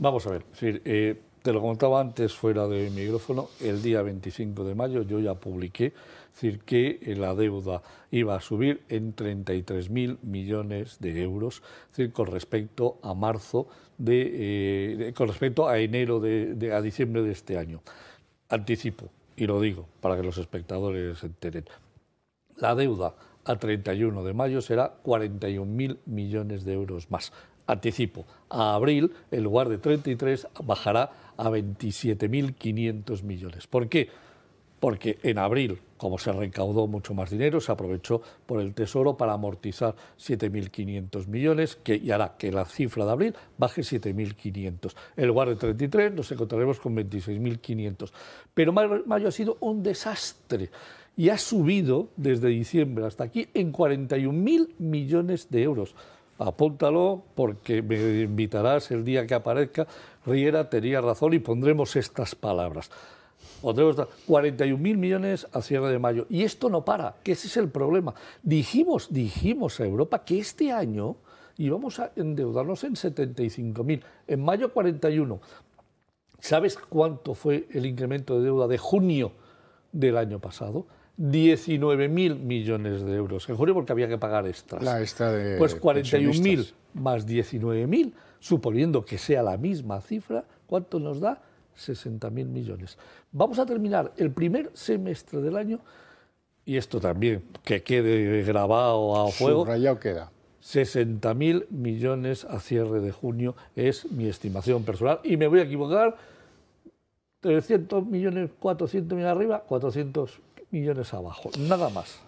Vamos a ver, eh, te lo contaba antes fuera del micrófono, el día 25 de mayo yo ya publiqué que eh, la deuda iba a subir en 33.000 millones de euros decir, con respecto a marzo, de, eh, con respecto a enero, de, a diciembre de este año. Anticipo, y lo digo para que los espectadores se enteren, la deuda a 31 de mayo será 41.000 millones de euros más anticipo, a abril, el lugar de 33, bajará a 27.500 millones. ¿Por qué? Porque en abril, como se recaudó mucho más dinero, se aprovechó por el Tesoro para amortizar 7.500 millones que, y hará que la cifra de abril baje 7.500. En lugar de 33 nos encontraremos con 26.500. Pero mayo ha sido un desastre y ha subido desde diciembre hasta aquí en 41.000 millones de euros apúntalo porque me invitarás el día que aparezca. Riera tenía razón y pondremos estas palabras. Pondremos 41.000 millones a cierre de mayo. Y esto no para, que ese es el problema. Dijimos, dijimos a Europa que este año íbamos a endeudarnos en 75.000, en mayo 41. ¿Sabes cuánto fue el incremento de deuda de junio del año pasado? 19 mil millones de euros en junio porque había que pagar extras. La extra de pues 41 mil más 19.000, suponiendo que sea la misma cifra, ¿cuánto nos da? 60 mil millones. Vamos a terminar el primer semestre del año y esto también que quede grabado a fuego. Subrayado queda. 60.000 millones a cierre de junio es mi estimación personal y me voy a equivocar 300 millones, 400 mil arriba, 400 millones abajo, nada más.